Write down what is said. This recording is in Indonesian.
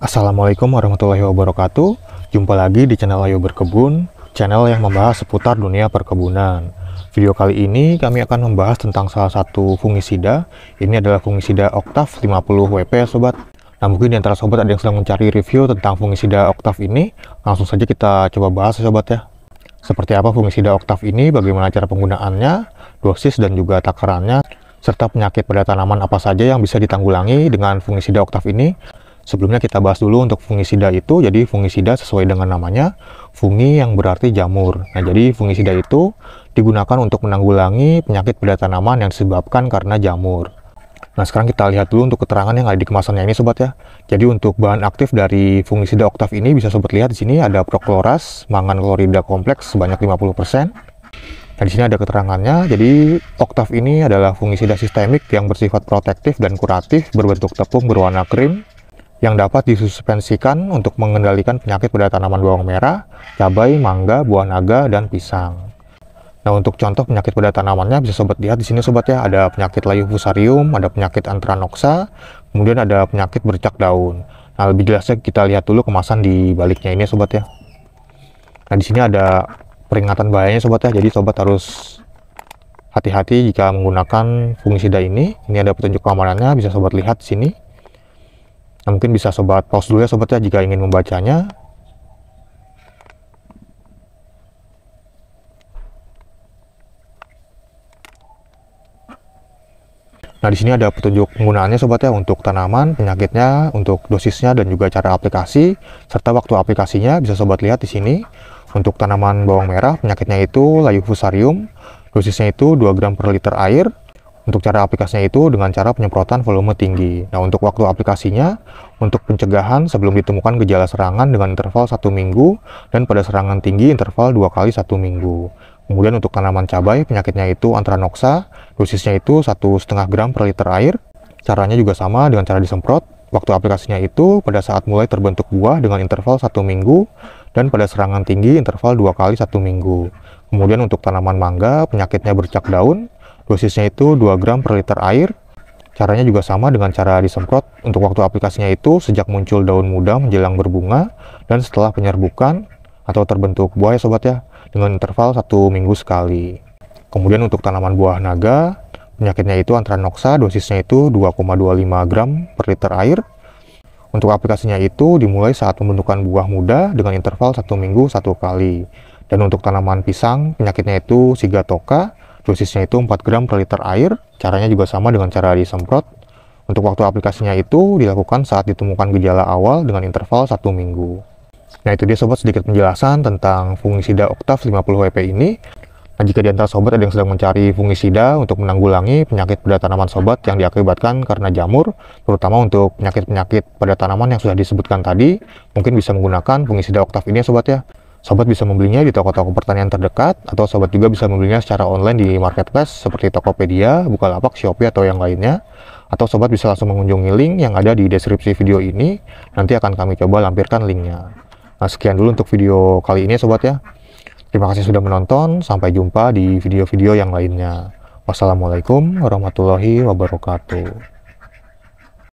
Assalamualaikum warahmatullahi wabarakatuh. Jumpa lagi di channel Ayo Berkebun, channel yang membahas seputar dunia perkebunan. Video kali ini kami akan membahas tentang salah satu fungisida. Ini adalah fungisida Octav 50 WP, sobat. Nah, mungkin di antara sobat ada yang sedang mencari review tentang fungisida Octav ini. Langsung saja kita coba bahas ya, sobat ya. Seperti apa fungisida Octav ini, bagaimana cara penggunaannya, dosis dan juga takarannya, serta penyakit pada tanaman apa saja yang bisa ditanggulangi dengan fungisida Octav ini Sebelumnya kita bahas dulu untuk fungisida itu, jadi fungisida sesuai dengan namanya, fungi yang berarti jamur. Nah, jadi fungisida itu digunakan untuk menanggulangi penyakit pada tanaman yang disebabkan karena jamur. Nah, sekarang kita lihat dulu untuk keterangan yang ada di kemasannya ini, Sobat ya. Jadi untuk bahan aktif dari fungisida oktav ini bisa Sobat lihat di sini ada prokloras, mangan klorida kompleks sebanyak 50%. Nah, di sini ada keterangannya. Jadi, oktav ini adalah fungisida sistemik yang bersifat protektif dan kuratif, berbentuk tepung berwarna krim, yang dapat disuspensikan untuk mengendalikan penyakit pada tanaman bawang merah, cabai, mangga, buah naga, dan pisang. Nah, untuk contoh penyakit pada tanamannya bisa sobat lihat di sini sobat ya, ada penyakit layu fusarium, ada penyakit antranoksa, kemudian ada penyakit bercak daun. Nah, lebih jelasnya kita lihat dulu kemasan di baliknya ini sobat ya. Nah, di sini ada peringatan bahayanya sobat ya. Jadi sobat harus hati-hati jika menggunakan fungisida ini. Ini ada petunjuk keamanannya bisa sobat lihat di sini. Nah, mungkin bisa sobat pause dulu ya sobat ya jika ingin membacanya. Nah, di sini ada petunjuk penggunaannya sobat ya untuk tanaman, penyakitnya, untuk dosisnya dan juga cara aplikasi serta waktu aplikasinya bisa sobat lihat di sini. Untuk tanaman bawang merah, penyakitnya itu layu fusarium, dosisnya itu 2 gram per liter air, untuk cara aplikasinya itu dengan cara penyemprotan volume tinggi. Nah, untuk waktu aplikasinya, untuk pencegahan sebelum ditemukan gejala serangan dengan interval satu minggu, dan pada serangan tinggi interval dua kali satu minggu. Kemudian untuk tanaman cabai, penyakitnya itu antara antranoksa, dosisnya itu satu setengah gram per liter air. Caranya juga sama dengan cara disemprot. Waktu aplikasinya itu pada saat mulai terbentuk buah dengan interval satu minggu, dan pada serangan tinggi interval dua kali satu minggu. Kemudian untuk tanaman mangga, penyakitnya bercak daun, Dosisnya itu 2 gram per liter air. Caranya juga sama dengan cara disemprot. Untuk waktu aplikasinya itu sejak muncul daun muda menjelang berbunga dan setelah penyerbukan atau terbentuk buah ya sobat ya, dengan interval satu minggu sekali. Kemudian untuk tanaman buah naga, penyakitnya itu antranoksa, dosisnya itu 2,25 gram per liter air. Untuk aplikasinya itu dimulai saat pembentukan buah muda dengan interval satu minggu satu kali. Dan untuk tanaman pisang, penyakitnya itu sigatoka, Dosisnya itu 4 gram per liter air, caranya juga sama dengan cara disemprot. Untuk waktu aplikasinya itu dilakukan saat ditemukan gejala awal dengan interval 1 minggu. Nah itu dia sobat sedikit penjelasan tentang fungisida Octav 50 WP ini. Nah jika di antara sobat ada yang sedang mencari fungisida untuk menanggulangi penyakit pada tanaman sobat yang diakibatkan karena jamur, terutama untuk penyakit-penyakit pada tanaman yang sudah disebutkan tadi, mungkin bisa menggunakan fungisida Octav ini ya sobat ya. Sobat bisa membelinya di toko-toko pertanian terdekat, atau sobat juga bisa membelinya secara online di marketplace seperti Tokopedia, Bukalapak, Shopee, atau yang lainnya. Atau sobat bisa langsung mengunjungi link yang ada di deskripsi video ini, nanti akan kami coba lampirkan linknya. Nah sekian dulu untuk video kali ini sobat ya. Terima kasih sudah menonton, sampai jumpa di video-video yang lainnya. Wassalamualaikum warahmatullahi wabarakatuh.